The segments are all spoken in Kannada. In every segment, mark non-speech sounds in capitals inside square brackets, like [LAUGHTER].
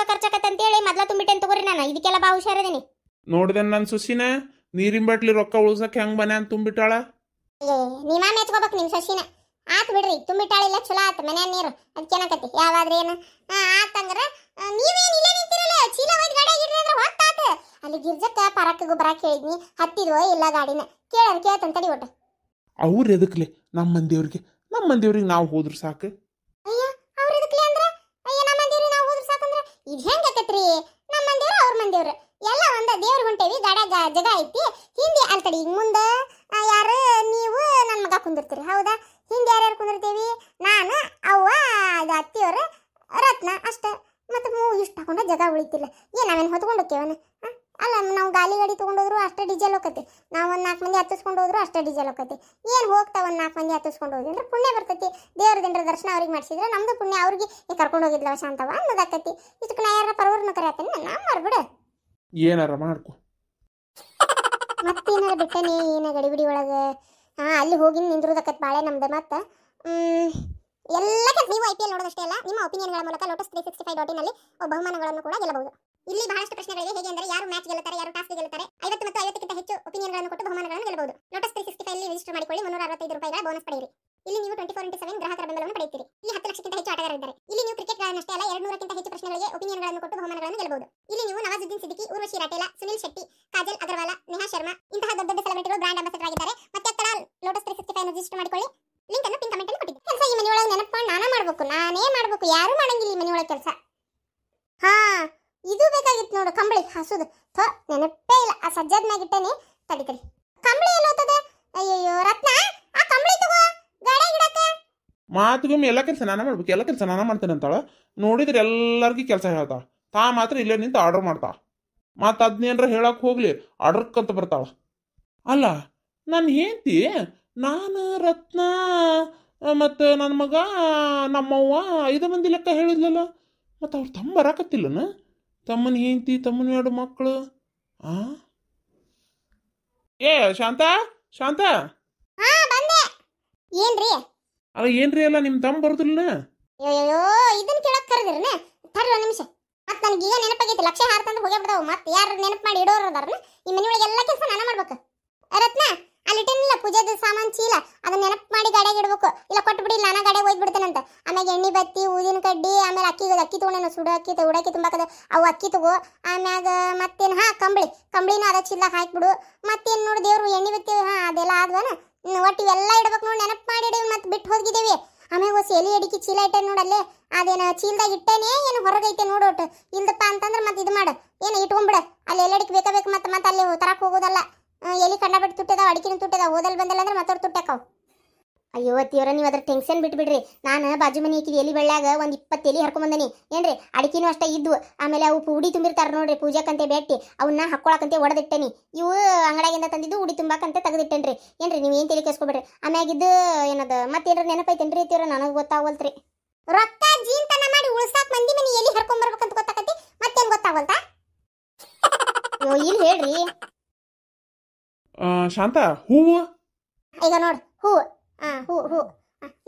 ರೊಕ್ಕ ಅಂತ ಹೇಳಿ ಮೊದ್ಲ ತುಂಬಿಟ್ಟೆನ್ ತಗೋರಿ ನಾನು ಇದಕ್ಕೆಲ್ಲ ಬಾ ಹುಷಾರದೇನಿ ನೋಡ್ದೇನ್ ನನ್ ಸುಸಿನ ನೀರಿನ ಬಟ್ಲಿ ರೊಕ್ಕ ಉಳ್ಸಕ್ ಹೆಂಗ್ ಮನೆ ಅಂತ ತುಂಬಿಟ್ಟಾಳ ಏ ನೀವ ಮೆಚ್ಕೋಬೇಕು ನಿಮ್ ಸಸಿನ ಆತ್ ಬಿಡ್ರಿ ತುಂಬಿಟ್ಟಾಳಿಲ್ಲ ಚಲೋ ಆತ್ ಮನೆ ನೀರು ಅದಕ್ಕೇನಕತಿ ಯಾವಾದ್ರೆ ಏನು ಹಾ ಆತಂದ್ರ ನೀವೇನ್ ಇಲ್ಲೇ ನಿಂತಿರಲ್ಲ ಚೀಲ ಒಯ್ದು ಗಾಡಿ ಆಗಿರ್ಲಿ ಅಂದ್ರೆ ಹೊತ್ತಾತ ಅಲ್ಲಿ ಗಿರ್ಜಕ್ಕ ಪರಕ್ಕ ಬರಾಕ್ ಹೇಳಿದ್ನಿ ಹತ್ತಿದ್ವೋ ಇಲ್ಲ ಗಾಡಿನ ಕೇಳರ್ ಕೇಳ್ತಂತಡಿ ಒಟ್ಟು ಅವ್ರು ಎದಕ್ಲೆ ನಮ್ಮ ಮಂದಿಯವ್ರಿಗೆ ನಮ್ಮ ಮಂದಿಯವ್ರಿಗೆ ನಾವು ಹೋದ್ರು ಸಾಕು ಇದು ಹೆಂಗೆ ನಮ್ಮ ಮಂದಿರ ಅವ್ರ ಮಂದಿವ್ರ ಎಲ್ಲ ಒಂದ ದೇವ್ರ ಹೊಂಟೇವಿ ಗಡ ಜಗ ಐತಿ ಹಿಂದೆ ಅಲ್ತಡಿ ಈಗ ಮುಂದೆ ಯಾರು ನೀವು ನನ್ನ ಮಗ ಕುಂದಿರ್ತೀರಿ ಹೌದಾ ಹಿಂದೆ ಯಾರ್ಯಾರು ಕುಂದಿರ್ತೀವಿ ನಾನು ಅವ್ವ ಅದು ಅತ್ತಿಯವರು ರತ್ನ ಅಷ್ಟೇ ಮತ್ತು ಮೂ ಇಷ್ಟು ಹಾಕೊಂಡ ಜಗ ಉಳಿತಿಲ್ಲ ಏ ನಾವೇನು ಹೊತ್ಕೊಂಡು ಹೋಗ್ತೇವನ ಅಲ್ಲ ನಾವು ಗಾಲಿ ಗಾಡಿ ತೊಗೊಂಡೋದ್ರು ಅಷ್ಟೇ ಡೀಸೆಲ್ ಹೋಗತ್ತೆ ನಾವು ಒಂದು ನಾಲ್ಕು ಮಂದಿ ಹತ್ತಿಸ್ಕೊಂಡು ಹೋದ್ರು ಅಷ್ಟೇ ಡೀಸೆಲ್ ಹೋಗತ್ತೆ ಹೋಗ್ತಾ ಒಂದು ನಾಲ್ಕು ಮಂದಿ ಹತ್ತಿಸ್ಕೊಂಡು ಹೋದ್ವಿ ಅಂದ್ರೆ ಪುಣ್ಯ ಬರ್ತೈತಿ ದೇವ್ರ ಜನರ ದರ್ಶನ ಅವ್ರಿಗೆ ಮಾಡಿಸಿದ್ರೆ ನಮ್ದು ಪುಣ್ಯ ಅವ್ರಿಗೆ ಕರ್ಕೊಂಡು ಹೋಗಿದ್ಲವ ಶಾಂತವ ಅನ್ನೋದಾಕತಿ ಇದಕ್ಕೆ ನಾ ಯಾರ ಪರವ್ರನ್ನ ಕರೆಯತ್ತೇನೆ ನಾನು ಮಾಡ್ಬಿಡು ಏನಾರ ಮಾಡ್ಕೊ [LAUGHS] ಮತ್ತೇನಾರ ಬಿಟ್ಟನೆ ಏನ ಗಡಿಬಿಡಿ ಒಳಗೆ ಹಾಂ ಅಲ್ಲಿ ಹೋಗಿ ನಿಂದಿರೋದಕ್ಕತ್ ಬಾಳೆ ನಮ್ದು ಮತ್ತೆ ಎಲ್ಲ ನೀವು ಐ ಪಿ ಎಲ್ ನೋಡೋದಷ್ಟೇ ಅಲ್ಲ ನಿಮ್ಮ ಒಪಿನಿಯನ್ಗಳ ಮೂಲಕ ಲೋಟಸ್ ತ್ರೀ ಸಿಕ್ಸ್ಟಿ ಫೈವ್ ಡಾಟಿನಲ್ಲಿ ಬಹುಮಾನಗಳನ್ನು ಕೂಡ ಗೆಲ್ಲಬಹುದು ಇಲ್ಲಿ ಬಹಳಷ್ಟು ಪ್ರಶ್ನೆಗಳಿವೆ ಹೇಗೆ ಅಂದರೆ ಯಾರು ಮ್ಯಾಚ್ ಗೆಲ್ಲುತ್ತಾರೆ ಯಾರು ಟಾಸ್ಕ್ ಗೆಲ್ಲುತ್ತಾರೆ ಐವತ್ತು ಮತ್ತು ಐವತ್ತಕ್ಕಿಂತ ಹೆಚ್ಚು ಒಪಿನಿಯನ್ಗಳನ್ನು ಕೊಟ್ಟು ಬಹುಮಾನಗಳನ್ನು ಗೆಲ್ಲಬಹುದು ಲೋಟಸ್ ಇಲ್ಲಿ ರಿಜಿಸ್ಟರ್ ಮಾಡಿಕೊಳ್ಳಿ ಮುನ್ನೂರ ಅರವತ್ತೈದು ರೂಪಾಯಿಗಳ ಬೋನಸ್ ಪಡೆಯಿರಿ ಇಲ್ಲಿ ನೀವು ಟ್ವೆಂಟಿ ಫೋರ್ ಇಂಟು ಸೆವೆನ್ ಗ್ರಾಹಕರ ಬೆಂಬಲವನ್ನು ಪಡೆಯುತ್ತೀರಿ ಇಲ್ಲಿ ಹತ್ತು ಲಕ್ಷಕ್ಕಿಂತ ಹೆಚ್ಚು ಆಟಗಾರರಿದ್ದಾರೆ ಇಲ್ಲಿ ನೀವು ಕ್ರಿಕೆಟ್ ಕ್ರಿಕೆಟ್ಗಳನ್ನಷ್ಟೇ ಅಲ್ಲ ಎರಡು ನೂರಕ್ಕಿಂತ ಹೆಚ್ಚು ಪ್ರಶ್ನೆಗಳಿಗೆ ಒಪಿನಿಯನ್ಗಳನ್ನು ಕೊಟ್ಟು ಬಹುಮಾನಗಳನ್ನು ಗೆಲ್ಲಬಹುದು ಇಲ್ಲಿ ನೀವು ನವಾಜುದ್ದೀನ್ ಸಿದ್ದಿಕಿ ಊರ್ವಶಿ ರಾಟೇಲ ಸುನಿಲ್ ಶೆಟ್ಟಿ ಕಾಜಲ್ ಅಗರ್ವಾಲ ನೇಹಾ ಶರ್ಮಾ ಇಂತಹ ದೊಡ್ಡ ದೊಡ್ಡ ಸೆಲೆಬ್ರಿಟಿಗಳು ಬ್ರಾಂಡ್ ಅಂಬಾಸಡರ್ ಆಗಿದ್ದಾರೆ ಮತ್ತೆ ಅಕ್ಕಡ ಲೋಟಸ್ ತ್ರೀ ಸಿಕ್ಸ್ಟಿ ರಿಜಿಸ್ಟರ್ ಮಾಡಿಕೊಳ್ಳಿ ಲಿಂಕ್ ಅನ್ನು ಪಿನ್ ಕಮೆಂಟ್ ಅಲ್ಲಿ ಕೊಟ್ಟಿದ್ದೆ ಕೆಲಸ ಈ ಮನೆಯೊಳಗೆ ನೆನಪ್ಕೊಂಡು ನಾನೇ ಮಾಡಬೇಕು ನಾನೇ ಮಾಡಬೇಕು ಯಾರು ಮಾಡಂಗಿಲ್ಲ ಈ ಮನೆಯೊಳಗೆ ಕೆಲಸ ಹಾ ಇದು ಬೇಕಾಗಿತ್ತು ನೋಡು ಕಂಬಳಿ ಹಸುದು ಥ ನೆನಪೇ ಇಲ್ಲ ಆ ಸಜ್ಜದ ಮ್ಯಾಗಿಟ್ಟೇನೆ ತಡಿ ತಡಿ ಕಂಬಳಿ ಅಯ್ಯಯ್ಯೋ ರತ್ನ ಆ ಕಂಬಳಿ ತಗೋ ಗಿಡಕ್ಕೆ ಮಾತುಗೊಮ್ಮೆ ಎಲ್ಲ ಕೆಲಸ ನಾನು ಮಾಡ್ಬೇಕು ಎಲ್ಲ ಕೆಲಸ ನಾನು ಮಾಡ್ತೇನೆ ಅಂತಾಳೆ ನೋಡಿದ್ರೆ ಎಲ್ಲರಿಗೂ ಕೆಲಸ ಹೇಳ್ತಾಳೆ ತಾ ಮಾತ್ರ ಇಲ್ಲೇ ನಿಂತು ಆರ್ಡರ್ ಮಾಡ್ತಾ ಮತ್ತು ಅದನ್ನೇನ್ರ ಹೇಳಕ್ಕೆ ಹೋಗ್ಲಿ ಕಂತ ಬರ್ತಾಳ ಅಲ್ಲ ನನ್ನ ಹೇಂತಿ ನಾನು ರತ್ನ ಮತ್ತು ನನ್ನ ಮಗ ನಮ್ಮವ್ವ ಐದು ಮಂದಿ ಲೆಕ್ಕ ಹೇಳಿದ್ಲಲ್ಲ ಮತ್ತು ಅವ್ರು ತಮ್ಮ ಬರಾಕತ್ತಿಲ್ಲನ ತಮ್ಮನ ಹೆಂಡತಿ ತಮ್ಮನ ಎರಡು ಮಕ್ಕಳು ಆ ಏ ಶಾಂತಾ ಶಾಂತ ಹಾ ಬಂದೆ ಏನ್ರಿ ಅಲ್ಲ ಏನ್ರಿ ಅಲ್ಲ ನಿಮ್ ತಮ್ಮ ಬರುದಿಲ್ಲ ಅಯ್ಯೋ ಇದನ್ನ ಕೇಳಕ್ ಕರೆದಿರನೆ ತರ್ರಿ ಒಂದ್ ನಿಮಿಷ ಮತ್ ನನಗೆ ಈಗ ನೆನಪಾಗೈತಿ ಲಕ್ಷ ಹಾರ್ತಂದ್ರೆ ಹೋಗೇ ಬಿಡ್ತಾವ ಮತ್ತೆ ಯಾರು ನೆನಪು ಮಾಡಿ ಇಡೋರು ಅದಾರನ ಈ ಮನೆಯೊಳಗೆ ಎಲ್ಲ ಕೆಲಸ ನಾನು ಮಾಡ್ಬೇಕು ರತ್ನ ಅಲ್ಲಿಟ್ಟೇನಿಲ್ಲ ಪೂಜೆದು ಸಾಮಾನು ಚೀಲ ಅದ ನೆನಪು ಮಾಡಿ ಗಾಡಿಗೆ ಇಡ್ಬೇಕು ಇಲ್ಲ ಕೊಟ್ಬಿಡಿ ನಾನು ಗಡೆಗೆ ಹೋಗಿ ಬಿಡ್ತೇನಂತ ಆಮೇಲೆ ಎಣ್ಣೆ ಬತ್ತಿ ಊದಿನ ಕಡ್ಡಿ ಆಮೇಲೆ ಅಕ್ಕಿ ಅಕ್ಕಿ ತೊಗೊಂಡೇನು ಸುಡು ಅಕ್ಕಿ ಉಡಕ್ಕಿ ತುಂಬಾಕದ ಅವು ಅಕ್ಕಿ ತಗೋ ಆಮ್ಯಾಗ ಮತ್ತೇನು ಹಾ ಕಂಬಳಿ ಕಂಬಳಿನ ಅದ ಚೀಲ ಹಾಕಿಬಿಡು ಮತ್ತೇನು ನೋಡು ದೇವ್ರು ಎಣ್ಣೆ ಬತ್ತಿ ಹಾ ಅದೆಲ್ಲ ಆದ್ವನ ಒಟ್ಟು ಇವೆಲ್ಲ ಇಡಬೇಕು ನೋಡಿ ನೆನಪು ಮಾಡಿಡಿ ಮತ್ತೆ ಬಿಟ್ಟು ಹೋಗಿದ್ದೇವೆ ಆಮೇಲೆ ಹೊಸ ಅಡಿಕೆ ಚೀಲ ಇಟ್ಟೆ ನೋಡಲ್ಲೇ ಅದೇನು ಚೀಲದಾಗ ಇಟ್ಟೇನೆ ಏನು ಹೊರಗೈತೆ ನೋಡೋಟ್ ಇಲ್ದಪ್ಪ ಅಂತಂದ್ರೆ ಮತ್ತೆ ಇದು ಮಾಡು ಏನು ಇಟ್ಕೊಂಡ್ಬಿಡ ಅಲ್ಲಿ ಎಲ್ಲ ಅಡಿಕೆ ಬೇಕಾ ಬೇಕು ಮತ್ತೆ ಮತ್ತೆ ಅಲ್ಲಿ ತರಕ್ಕೆ ಹೋಗೋದಲ್ಲ ಎಲ್ಲಿ ಬಿಟ್ಟು ತುಟ್ಟದ ಅಡಿಕಿನ ತುಟ್ಟದ ಓದಲ್ ಬಂದಲ್ಲ ಅಂದ್ರೆ ಮತ್ತವ್ರು ತುಟ್ಟಕ್ಕವು ಅಯ್ಯೋ ಅತ್ತಿಯವರ ನೀವು ಅದ್ರ ಟೆನ್ಷನ್ ಬಿಟ್ಬಿಡ್ರಿ ನಾನು ಬಾಜು ಮನೆ ಹಾಕಿದ ಎಲಿ ಬೆಳ್ಳಾಗ ಒಂದು ಇಪ್ಪತ್ತು ಎಲಿ ಹರ್ಕೊಂಬಂದನಿ ಏನ್ರಿ ಅಡಿಕೆನೂ ಅಷ್ಟೇ ಇದ್ವು ಆಮೇಲೆ ಅವು ಉಡಿ ತುಂಬಿರ್ತಾರೆ ನೋಡ್ರಿ ಪೂಜಾಕಂತೆ ಬೆಟ್ಟಿ ಅವನ್ನ ಹಾಕೊಳಕಂತೆ ಒಡೆದಿಟ್ಟನಿ ಇವು ಅಂಗಡಿಯಾಗಿಂದ ತಂದಿದ್ದು ಉಡಿ ತುಂಬಾಕಂತೆ ತೆಗೆದಿಟ್ಟೇನ್ರಿ ಏನ್ರಿ ನೀವು ಏನು ತಲೆ ಕೇಳಿಸ್ಕೊಬೇಡ್ರಿ ಆಮ್ಯಾಗಿದ್ದು ಏನದು ಮತ್ತೇನ್ರ ನೆನಪೈತೇನ್ರಿ ಅತ್ತಿಯವರ ನನಗೆ ಗೊತ್ತಾಗಲ್ತ್ರಿ ರೊಕ್ಕ ಜೀನ್ತನ ಮಾಡಿ ಉಳ್ಸಾಕ್ ಮಂದಿ ಮನೆ ಎಲಿ ಹರ್ಕೊಂಬರ್ಬೇಕಂತ ಗೊತ್ತಾಕತಿ ಮತ್ತೇನು ಗೊತ್ತಾಗಲ್ತಾ ಓ ಇಲ್ಲಿ ಹೇಳ್ರಿ ಶಾಂತ ಹೂವು ಈಗ ನೋಡು ಹೂವು ಹಾ ಹೂವು ಹೂ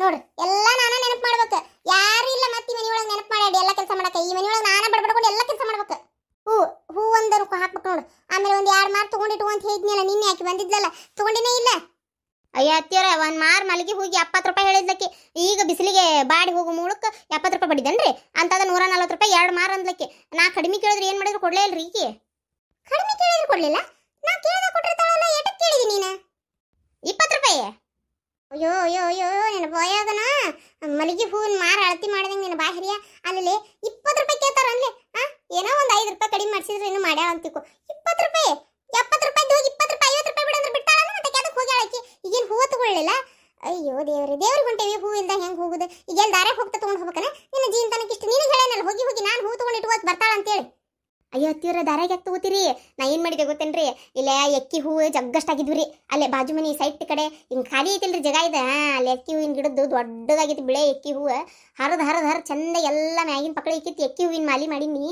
ನೋಡು ಎಲ್ಲ ನಾನ ನೆನಪು ಮಾಡ್ಬೇಕು ಯಾರು ಇಲ್ಲ ಮತ್ತೆ ಮನೆ ಒಳಗೆ ನೆನಪು ಮಾಡಿ ಎಲ್ಲ ಕೆಲಸ ಮಾಡಕ ಈ ಮನೆ ಒಳಗೆ ನಾನ ಬಡ್ಬಡ್ಕೊಂಡು ಎಲ್ಲ ಕೆಲಸ ಮಾಡ್ಬೇಕು ಹೂ ಹೂ ಒಂದು ಹಾಕ್ಬೇಕು ನೋಡು ಆಮೇಲೆ ಒಂದು ಎರಡು ಮಾರು ತಗೊಂಡಿಟ್ಟು ಅಂತ ಹೇಳಿದ್ನಲ್ಲ ನಿನ್ನೆ ಆಕೆ ಬಂದಿದ್ಲಲ್ಲ ತಗೊಂಡಿನೇ ಇಲ್ಲ ಅಯ್ಯ ಅತ್ತಿಯರ ಒಂದು ಮಾರು ಮಲಗಿ ಹೋಗಿ ಎಪ್ಪತ್ತು ರೂಪಾಯಿ ಹೇಳಿದ್ಲಕ್ಕೆ ಈಗ ಬಿಸಿಲಿಗೆ ಬಾಡಿ ಹೋಗೋ ಮೂಳಕ್ಕೆ ಎಪ್ಪತ್ತು ರೂಪಾಯಿ ಬಡಿದನ್ರಿ ಅಂತದ ನೂರ ನಲ್ವತ್ತು ರೂಪಾಯಿ ಎರಡು ಮಾರು ಅಂದ್ಲಕ್ಕೆ ನಾ ಕಡಿಮೆ ಕೇಳಿದ್ರೆ ಏನು ಮಾಡಿದ್ರು ಕೊಡಲೇ ಇಲ್ರಿ ಈಕೆ ಕಡಿಮೆ ಕೇಳಿದ್ರು ಕೊಡಲಿಲ್ಲ ನಾ ಕೇಳಿದ ಕೊಟ್ಟಿರ್ತಾಳ ಹೇಳಿದಿ ನೀನು ಇಪ್ಪತ್ತು ರೂಪಾಯಿ ಅಯ್ಯೋ ಅಯ್ಯೋ ಅಯ್ಯೋ ನಿನ್ನ ಬಾಯಾಗನ ಮಲ್ಲಿಗೆ ಹೂವಿನ ಮಾರ ಅಳತಿ ಮಾಡಿದಂಗೆ ನಿನ್ನ ಬಾಯಿ ಹಿರಿಯ ಅಲ್ಲಿ ಇಪ್ಪತ್ತು ರೂಪಾಯಿ ಕೇಳ್ತಾರ ಅಲ್ಲಿ ಹಾ ಏನೋ ಒಂದು ಐದು ರೂಪಾಯಿ ಕಡಿಮೆ ಮಾಡಿಸಿದ್ರೆ ಇನ್ನು ಮಾಡ್ಯಾಳ ಅಂತಿಕೋ ಇಪ್ಪತ್ತು ರೂಪಾಯಿ ಎಪ್ಪತ್ತು ರೂಪಾಯಿ ಹೋಗಿ ಇಪ್ಪತ್ತು ರೂಪಾಯಿ ಐವತ್ತು ರೂಪಾಯಿ ಬಿಡಂದ್ರೆ ಬಿಡ್ತಾಳ ಮತ್ತೆ ಅದಕ್ಕೆ ಹೋಗಿ ಆಳಕ್ಕೆ ಈಗೇನು ಹೂವು ತಗೊಳ್ಳಿಲ್ಲ ಅಯ್ಯೋ ದೇವ್ರಿ ದೇವ್ರಿಗೆ ಹೊಂಟೇವಿ ಹೂವಿಂದ ಹೆಂಗೆ ಹೋಗುದು ಈಗೆಲ್ಲ ದಾರೆ ಹೋಗ್ತಾ ತೊಗೊಂಡು ಹೋಗ್ಬೇಕನ ನಿನ್ನ ಜೀವನಕ್ಕೆ ಇಷ್ಟು ನೀನು ಹೇಳೇನಲ್ಲ ಹೋಗಿ ಹೋಗಿ ನಾನು ಹೂ ತೊಗೊಂಡು ಇಟ್ಟು ಅಂತ ಹೇಳಿ ಅಯ್ಯೋ ಅತ್ತಿಯವ್ರ ದಾರಾಗ ಯಾಕೆ ತಗೋತೀರಿ ನಾ ಏನು ಮಾಡಿದೆ ಗೊತ್ತೇನ್ರಿ ಇಲ್ಲ ಎಕ್ಕಿ ಹೂವು ಜಗ್ಗಷ್ಟಾಗಿದ್ವು ರೀ ಅಲ್ಲೇ ಬಾಜು ಮನೆ ಸೈಟ್ ಕಡೆ ಹಿಂಗೆ ಖಾಲಿ ಐತಿಲ್ರಿ ಜಗ ಇದೆ ಅಲ್ಲಿ ಎಕ್ಕಿ ಹೂವಿನ ಗಿಡದ್ದು ದೊಡ್ಡದಾಗಿತ್ತು ಬಿಳೆ ಎಕ್ಕಿ ಹೂವು ಹರದ ಹರದ ಹರ ಚಂದ ಎಲ್ಲ ಮ್ಯಾಗಿನ ಪಕ್ಕಳ ಇಕ್ಕಿತ್ತು ಎಕ್ಕಿ ಹೂವಿನ ಮಾಲಿ ಮಾಡೀನಿ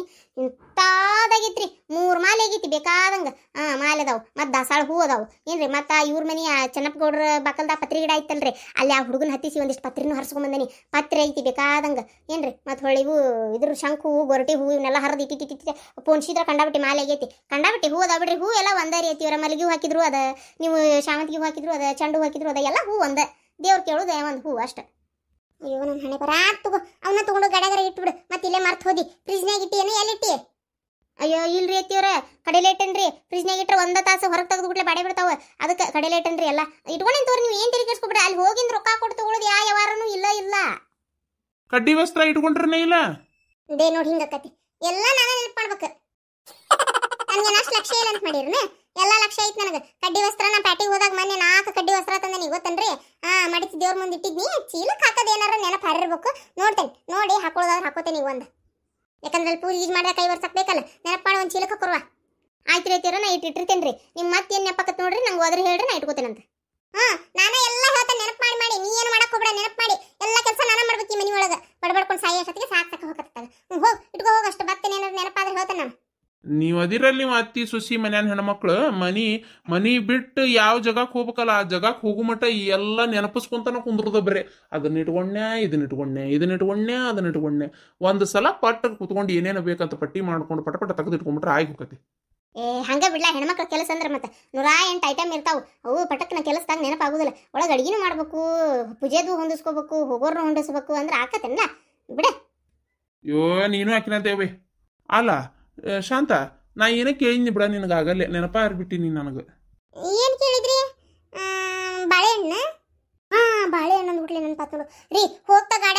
ಇಂತಾದಾಗಿತ್ತು ರೀ ಮೂರು ಮಾಲೆ ಆಗೈತಿ ಬೇಕಾದಂಗೆ ಹಾಂ ಮಾಲೆ ಅದಾವೆ ಮತ್ತು ದಾಸಾಳ ಹೂ ಅದಾವೆ ಏನು ರೀ ಮತ್ತು ಇವ್ರ ಮನೆ ಚನ್ನಪ್ಪಗೌಡ್ರ ಬಾಕಲ್ದಾಗ ಪತ್ರಿ ಗಿಡ ಐತಲ್ರಿ ಅಲ್ಲಿ ಆ ಹುಡುಗನ ಹತ್ತಿಸಿ ಒಂದಿಷ್ಟು ಪತ್ರಿನೂ ಹರ್ಸ್ಕೊಂಬಂದನಿ ಪತ್ರೆ ಐತಿ ಬೇಕಾದಂಗೆ ಏನು ರೀ ಮತ್ತು ಹೊಳ್ಳಿವು ಇದ್ರ ಶಂಕು ಹೂ ಗೊರಟಿ ಹೂ ಇವನ್ನೆಲ್ಲ ಹರಿದು ಇಟ್ಟಿಟ್ಟಿಟ್ಟಿಟ್ಟು ಪೋನ್ಶಿದ್ರ ಕಂಡಬಿಟ್ಟಿ ಮಾಲೆ ಆಗೈತಿ ಕಂಡಾಬಿಟ್ಟಿ ಹೂ ಅದಾವ ಬಿಡ್ರಿ ಹೂ ಎಲ್ಲ ಒಂದೇ ರೀತಿ ಇವರ ಮಲ್ಲಿಗೆ ಹೂ ಹಾಕಿದ್ರು ಅದ ನೀವು ಶಾವಂತಿಗೆ ಹೂ ಹಾಕಿದ್ರು ಅದ ಚೆಂಡು ಹೂ ಹಾಕಿದ್ರು ಅದ ಎಲ್ಲ ಹೂ ಒಂದ ದೇವ್ರು ಕೇಳುದ ಒಂದು ಹೂ ಅಷ್ಟ ಅಯ್ಯೋ ನನ್ನ ಹಣೆ ಬರ ತಗೋ ಅವನ್ನ ತಗೊಂಡು ಗಡಗರ ಇಟ್ಬಿಡು ಮತ್ತೆ ಇಲ್ಲೇ ಮರ್ತು ಹೋದಿ ಫ್ರಿಜ್ನಾಗ ಇಟ್ಟಿಯೇನು ಎಲ್ಲಿಟ್ಟಿ ಅಯ್ಯೋ ಇಲ್ರಿ ಅತ್ತಿಯವ್ರ ಕಡಲೇಟನ್ರಿ ಫ್ರಿಜ್ ಫ್ರಿಜ್ನಾಗ ಇಟ್ಟರೆ ಒಂದ ತಾಸು ಹೊರಗೆ ತೆಗೆದುಬಿಟ್ಲೆ ಬಾಡಿ ಬಿಡ್ತಾವ ಅದಕ್ಕೆ ಕಡಲೇಟನ್ರಿ ಇಟ್ಟನ್ರಿ ಎಲ್ಲ ಇಟ್ಕೊಂಡೇನು ತೋರಿ ನೀವು ಏನು ತಿರುಗಿಸ್ಕೊಬಿಡ್ರಿ ಅಲ್ಲಿ ಹೋಗಿಂದ ರೊಕ್ಕ ಕೊಟ್ಟು ತಗೊಳ್ಳೋದು ಯಾವ ವ್ಯವಹಾರನೂ ಇಲ್ಲ ಇಲ್ಲ ಕಡ್ಡಿ ವಸ್ತ್ರ ಇಟ್ಕೊಂಡ್ರನೇ ಇಲ್ಲ ಇದೇ ನೋಡಿ ಹಿಂಗಕ್ಕತಿ ಎಲ್ಲ ನಾನು ಹೆಲ್ಪ್ ಮಾಡ್ಬೇಕು ನನಗೆ ಅಷ್ಟು ಲಕ್ಷ ಇಲ್ಲ ಅಂತ ಮಾಡಿರ್ನೆ ಎಲ್ಲ ಲಕ್ಷ ಐತ್ ನನಗೆ ಕಡ್ಡಿ ವಸ್ತ್ರ ನಾ ಪ್ಯಾಟಿಗೆ ಹೋದಾಗ ಮೊನ್ನೆ ನಾಲ್ಕು ಕಡ್ಡಿ ವಸ್ತ್ರ ತಂದೆ ನೀವು ಗೊತ್ತನ್ರಿ ಹಾ ಮಡಿಸಿ ದೇವ್ರ ಮುಂದೆ ಇಟ್ಟಿದ್ನಿ ಚೀಲಕ್ಕೆ ಹಾಕೋದು ಏನಾರ ನೆನಪ ಹಾರಿರ್ಬೇಕು ನೋಡ್ತೇನೆ ನೋಡಿ ಹಾಕೊಳ್ಳೋದಾದ್ರೆ ಹಾಕೋತೇನೆ ಒಂದು ಯಾಕಂದ್ರೆ ಅಲ್ಲಿ ಪೂಜೆ ಯೂಸ್ ಮಾಡಿದ ಕೈ ವರ್ಷಕ್ಕೆ ಬೇಕಲ್ಲ ನೆನಪು ಮಾಡಿ ಒಂದು ಚೀಲಕ್ಕೆ ಆಯ್ತು ರೀತಿಯವ್ರ ನಾ ಇಟ್ಟಿರ್ತೇನೆ ರೀ ನಿಮ್ಮ ಮತ್ತೆ ಏನು ನೆನಪಾಕತ್ ನೋಡ್ರಿ ನಂಗೆ ಹೋದ್ರೆ ಹೇಳ್ರಿ ನಾ ಇಟ್ಕೋತೇನೆ ಅಂತ ಎಲ್ಲ ಮಾಡಿ ಮಾಡಿ ಏನು ಎಲ್ಲ ನೀವ್ ಅದಿರಲ್ಲಿ ಅತ್ತಿ ಸುಸಿ ಮನ್ಯಾನ ಹೆಣ್ಮಕ್ಳು ಮನಿ ಮನಿ ಬಿಟ್ಟು ಯಾವ ಜಾಗಕ್ಕೆ ಹೋಗ್ಬೇಕಲ್ಲ ಆ ಜಾಗಕ್ಕೆ ಹೋಗು ಮಟ ಎಲ್ಲ ಕುಂದ್ರದ ಬರೀ ಅದನ್ನ ಇಟ್ಕೊಂಡೆ ಇದನ್ನ ಇಟ್ಕೊಂಡೆ ಇದನ್ನ ಇಟ್ಕೊಂಡೆ ಅದನ್ನ ಇಟ್ಕೊಂಡೆ ಒಂದು ಸಲ ಪಟ್ಟ ಕುತ್ಕೊಂಡು ಏನೇನು ಬೇಕಂತ ಪಟ್ಟಿ ಮಾಡ್ಕೊಂಡು ಪಟ ಪಟ ತೆಗೆದು ಇಟ್ಕೊಂಡ್ಬಿಟ್ರೆ ಆಗಿ ಹೋಗತಿ ಏ ಹಂಗ ಬಿಡ್ಲಾ ಹೆಣ್ಮಕ್ಳ ಕೆಲಸ ಅಂದ್ರೆ ಮತ್ತೆ ನೂರಾ ಎಂಟು ಐಟಮ್ ಇರ್ತಾವೆ ಅವು ಪಟಕ್ನ ಕೆಲಸದಾಗ ನೆನಪಾಗೋದಿಲ್ಲ ಒಳಗೆ ಅಡುಗೆನೂ ಮಾಡ್ಬೇಕು ಪೂಜೆದು ಹೊಂದಿಸ್ಕೋಬೇಕು ಹೋಗೋರ್ನು ಹೊಂದಿಸ್ಬೇಕು ಅಂದ್ರೆ ಆಕತ್ತೇನ ಬಿಡ ಅಯ್ಯೋ ನೀನು ಹಾಕಿನಂತೇವಿ ಅಲ್ಲ ಶಾಂತ ನಾ ಏನೇ ಕೇಳಿದ್ನಿ ಬಿಡ ನಿನಗೆ ನೆನಪಾರ್ ಬಿಟ್ಟಿ ನೀನು ನನಗೆ ಏನು ಕೇಳಿದ್ರಿ ಬಾಳೆಹಣ್ಣು ಹಾಂ ಬಾಳೆಹಣ್ಣು ಅಂದ್ಬಿಟ್ಲಿ ನೆನಪಾತು ರೀ ಹೋಗ್ತಾ ಗಾಡ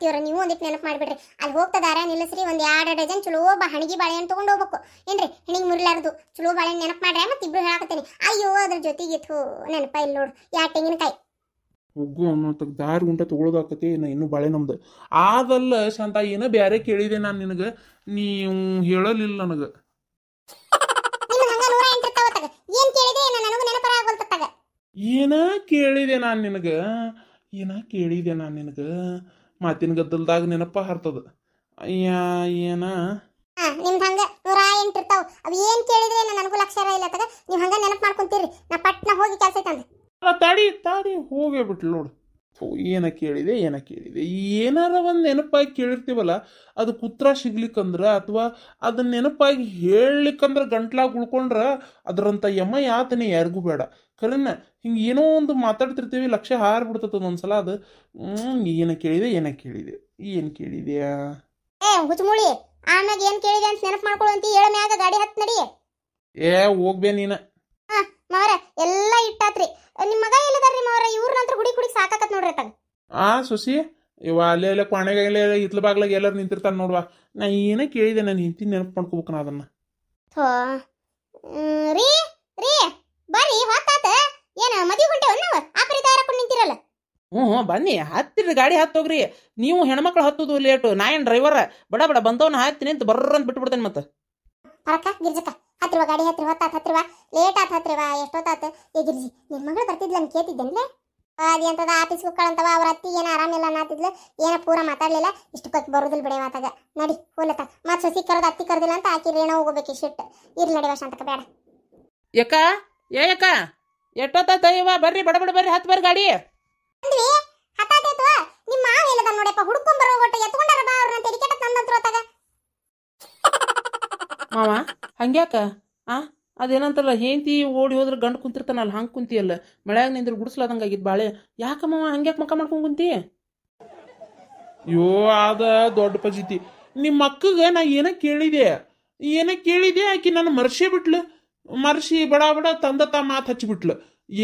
ಅತ್ತಿಯವ್ರ ನೀವು ಒಂದಿಟ್ಟು ನೆನಪು ಮಾಡಿಬಿಡ್ರಿ ಅಲ್ಲಿ ಹೋಗ್ತದಾರ ನಿಲ್ಲಿಸ್ರಿ ಒಂದು ಎರಡು ಡಜನ್ ಚಲೋ ಬಾ ಹಣಗಿ ಬಾಳೆಹಣ್ಣು ತೊಗೊಂಡು ಹೋಗ್ಬೇಕು ಏನ್ರಿ ಹೆಣಿಗೆ ಮುರಿಲಾರ್ದು ಚಲೋ ಬಾಳೆಹಣ್ಣು ನೆನಪು ಮಾಡ್ರೆ ಮತ್ತೆ ಇಬ್ರು ಹೇಳಕತ್ತೀನಿ ಅಯ್ಯೋ ಅದ್ರ ಜೊತೆಗೆ ಥೂ ನೆನಪ ಇಲ್ಲ ನೋಡು ಯಾ ತೆಂಗಿನಕಾಯಿ ಒಗ್ಗು ಅನ್ನೋತಕ್ಕೆ ದಾರಿ ಉಂಟ ತೊಗೊಳೋದಾಕತಿ ಇನ್ನೂ ಬಾಳೆ ನಮ್ದು ಆದಲ್ಲ ಶಾಂತ ಏನ ಬೇರೆ ಕೇಳಿದೆ ನಾನು ನಿನಗೆ ನೀವು ಹೇಳಲಿಲ್ಲ ನನಗೆ ಏನ ಕೇಳಿದೆ ನಾನು ನಿನಗೆ ಏನ ಕೇಳಿದೆ ನಾನು ನಿನಗೆ ಮಾತಿನ ಗದ್ದಲ್ದಾಗ ನೆನಪ ಹರ್ತದ ಅಯ್ಯ ಏನ ನಿಮ್ದು ಹಂಗ ನೂರ ಎಂಟು ಇರ್ತಾವ ಅವು ಏನ್ ಕೇಳಿದ್ರೆ ನನಗೂ ಲಕ್ಷ ಇಲ್ಲ ತಗ ನೀವು ಹಂಗ ನೆನಪು ಮಾಡ್ಕೊಂತೀರಿ ನಾ ಪಟ್ನ ಹೋಗಿ ಕೆಲಸ ಐತಂದ್ರೆ ತಾಡಿ ತಾಡಿ ಹೋಗೇ ಬಿಟ್ಲು ನೋಡು ಏನ ಕೇಳಿದೆ ಏನ ಕೇಳಿದೆ ಏನಾರ ಒಂದು ನೆನಪಾಗಿ ಕೇಳಿರ್ತೀವಲ್ಲ ಅದು ಕುತ್ರ ಸಿಗ್ಲಿಕ್ಕಂದ್ರೆ ಅಥವಾ ಅದನ್ನ ನೆನಪಾಗಿ ಹೇಳಲಿಕ್ಕಂದ್ರೆ ಗಂಟ್ಲಾಗ ಉಳ್ಕೊಂಡ್ರೆ ಅದರಂಥ ಯಮ ಯಾತನೆ ಯಾರಿಗೂ ಬೇಡ ಕಲನ್ನ ಹಿಂಗೆ ಏನೋ ಒಂದು ಮಾತಾಡ್ತಿರ್ತೀವಿ ಲಕ್ಷ್ಯ ಹಾರ್ಬಿಡ್ತದ ಒಂದ್ಸಲ ಅದು ಏನ ಕೇಳಿದೆ ಏನ ಕೇಳಿದೆ ಏನು ಕೇಳಿದ್ಯಾ ಏ ಹುಚ್ಚಮುಳಿ ಆಮ್ಯಾಗ ಏನು ಕೇಳಿದೆ ಅಂತ ನೆನಪು ಮಾಡ್ಕೊಳ್ಳು ಅಂತ ಹೇಳ ಮ್ಯಾಗ ಗಾಡಿ ಹತ್ತು ನಡಿ ಏ ಹೋಗ್ಬೇ ನೀನ ಮಾವರ ಎಲ್ಲ ಇಟ್ಟಾತ್ರಿ ನಿಮ್ಮ ಮಗ ಎಲ್ಲದಾರ್ರಿ ಮಾವರ ಇವ್ರ ನಂತರ ಗುಡಿ ಕುಡಿ ಸಾಕಾಕತ್ ನೋಡ್ರಿ ತಗ ಆ ಸುಸಿ ಇವ ಅಲ್ಲೇ ಎಲ್ಲ ಕ್ವಾಣೆಗೆ ಎಲ್ಲ ಇತ್ಲ ಬಾಗ್ಲಾಗ ಎಲ್ಲರೂ ನಿಂತಿರ್ತಾನೆ ನೋಡ್ವಾ ನಾ ಏನೇ ಕೇಳಿದೆ ನಾನು ಹಿಂತಿ ನೆನಪು ಮಾಡ್ಕೋಬೇಕು ನಾ ಅದನ್ನ ರೀ ಏನ ಮದಿ ಹೊಂಟೆವ ನಾವು ಆಪರಿ ತಯಾರಕೊಂಡು ನಿಂತಿರಲ್ಲ ಹ್ಞೂ ಹ್ಞೂ ಬನ್ನಿ ಹತ್ತಿರ ಗಾಡಿ ಹತ್ತೋಗ್ರಿ ನೀವು ಹೆಣ್ಮಕ್ಳು ಹತ್ತುದು ಲೇಟು ನಾ ಏನು ಡ್ರೈವರ್ ಬಡ ಬಡ ಬಂದವನ ಹತ್ತಿ ನಿಂತು ಬರ್ರಂತ ಬಿಟ್ಬಿಡ್ತೇನೆ ಮತ್ತೆ ಅರಕ ಗಿರ್ಜಕ್ಕ ಹತ್ತಿರ ಗಾಡಿ ಹತ್ತಿರ ಹೊತ್ತಾತ ಹತ್ತಿರವ ಲೇಟ್ ಆತ ಹತ್ತಿರವ ಎಷ್ಟೊತ್ತಾತ ಏ ಗಿರ್ಜಿ ನಿಮ್ಮ ಮಗಳು ಬರ್ತಿದ್ಲ ಅಂತ ಕೇಳ್ತಿದ್ದೇನೆ ಅದು ಎಂತದ ಆಫೀಸ್ ಅಂತವ ಅವ್ರ ಅತ್ತಿ ಆರಾಮ ಆರಾಮಿಲ್ಲ ಅನ್ನತ್ತಿದ್ಲು ಏನ ಪೂರ ಮಾತಾಡ್ಲಿಲ್ಲ ಇಷ್ಟು ಪಕ್ಕ ಬರೋದಿಲ್ಲ ಬಿಡೆ ಮಾತಾಗ ನಡಿ ಹೋಲತ್ತ ಮತ್ತೆ ಸಸಿ ಕರೆದ ಅತ್ತಿ ಕರೆದಿಲ್ಲ ಅಂತ ಆಕಿ ರೇಣ ಹೋಗ್ಬೇಕು ಶಿಟ್ ಇರ್ಲಿ ನಡಿ ವಶ ಬೇಡ ಯಾಕ ಏ ಯಕ್ಕ ಎಷ್ಟೊತ್ತ ಇವ ಬರ್ರಿ ಬಡ ಬಡ ಬರ್ರಿ ಹತ್ತು ಬರ್ರಿ ಗಾಡಿ ನಿಮ್ಮ ಮಾವ ನೋಡಪ್ಪ ಹಂಗ್ಯಾಕ ಆ ಅದೇನಂತಲ್ಲ ಹೆಂಡತಿ ಓಡಿ ಹೋದ್ರೆ ಗಂಡು ಕುಂತಿರ್ತಾನಲ್ಲ ಹಂಗೆ ಕುಂತಿಯಲ್ಲ ಮಳೆಯಾಗ ನಿಂದ್ರೆ ಗುಡಿಸ್ಲಾದಂಗಾಗಿದ್ದು ಬಾಳೆ ಮಾವ ಹಂಗ್ಯಾಕೆ ಮಕ್ಕ ಮಾಡ್ಕೊಂಡು ಕುಂತಿ ಅಯ್ಯೋ ಅದ ದೊಡ್ಡ ಪಜಿತಿ ನಿಮ್ಮ ಅಕ್ಕಗೆ ನಾ ಏನ ಕೇಳಿದೆ ಏನ ಕೇಳಿದೆ ಆಕಿ ನಾನು ಮರ್ಸೇ ಬಿಟ್ಲು ಮರ್ಷಿ ಬಡ ಬಡ ತಂದತ್ತ ಮಾತು ಹಚ್ಚಿಬಿಟ್ಲು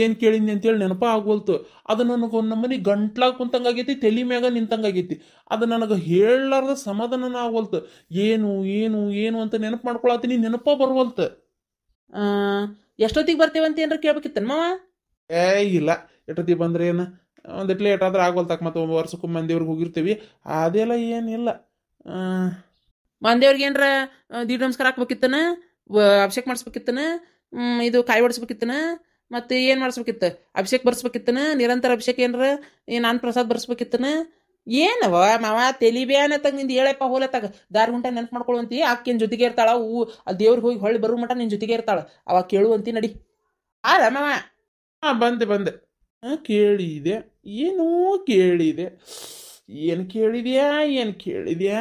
ಏನು ಕೇಳಿದ್ನಿ ಅಂತೇಳಿ ನೆನಪ ಆಗೋಲ್ತು ಅದು ನನಗೆ ಒಂದು ನಮ್ಮನೆ ಗಂಟ್ಲಾಗ ಕುಂತಂಗಾಗೈತಿ ತಲೆ ಮ್ಯಾಗ ನಿಂತಂಗಾಗೈತಿ ಅದು ನನಗೆ ಹೇಳಲಾರ್ದ ಸಮಾಧಾನನ ಆಗೋಲ್ತು ಏನು ಏನು ಏನು ಅಂತ ನೆನಪು ಮಾಡ್ಕೊಳತ್ತೀನಿ ನೆನಪ ಬರ್ವಲ್ತು ಎಷ್ಟೊತ್ತಿಗೆ ಬರ್ತೇವಂತ ಏನಾರ ಕೇಳ್ಬೇಕಿತ್ತನ್ ಮಾವ ಏ ಇಲ್ಲ ಎಷ್ಟೊತ್ತಿಗೆ ಬಂದ್ರೆ ಏನು ಒಂದಿಟ್ಟು ಲೇಟ್ ಆದ್ರೆ ಆಗೋಲ್ತಕ್ಕೆ ಮತ್ತೆ ಒಂದು ವರ್ಷಕ್ಕೂ ಮಂದಿಯವ್ರಿಗೆ ಹೋಗಿರ್ತೀವಿ ಅದೆಲ್ಲ ಏನಿಲ್ಲ ಮಂದಿಯವ್ರಿಗೆ ಏನರ ದೀಡ್ ನಮಸ್ಕಾರ ಹಾಕ್ಬೇಕಿತ್ತನ ಅಭಿಷೇಕ ಮಾಡಿಸ್ಬೇಕಿತ್ತನ ಇದು ಕಾಯಿ ಒಡಿಸ್ಬೇಕಿತ್ತನ ಮತ್ತು ಏನು ಮಾಡಿಸ್ಬೇಕಿತ್ತು ಅಭಿಷೇಕ ಬರ್ಸ್ಬೇಕಿತ್ತನ ನಿರಂತರ ಅಭಿಷೇಕ ಏನರ ನಾನು ಪ್ರಸಾದ ಬರ್ಸ್ಬೇಕಿತ್ತನ ಏನವ ಮಾವ ತೆಲಿ ತಗ ನಿಂದು ಹೇಳಪ್ಪ ಹೋಲತ್ತಾಗ ದಾರಿ ಗುಂಟ ನೆನ್ಪು ಮಾಡ್ಕೊಳ್ಳುವಂತಿ ಆಕಿನ ಜೊತೆಗೆ ಇರ್ತಾಳ ಹೂ ಅಲ್ಲಿ ದೇವ್ರಿಗೆ ಹೋಗಿ ಹೊಳ್ಳಿ ಬರು ಮಟ ನಿನ್ನ ಜೊತೆಗೆ ಇರ್ತಾಳ ಅವ ಕೇಳುವಂತಿ ನಡಿ ಆರ ಮಾವ ಹಾ ಬಂದೆ ಬಂದೆ ಹಾಂ ಕೇಳಿದೆ ಏನೂ ಕೇಳಿದೆ ಏನು ಕೇಳಿದ್ಯಾ ಏನು ಕೇಳಿದ್ಯಾ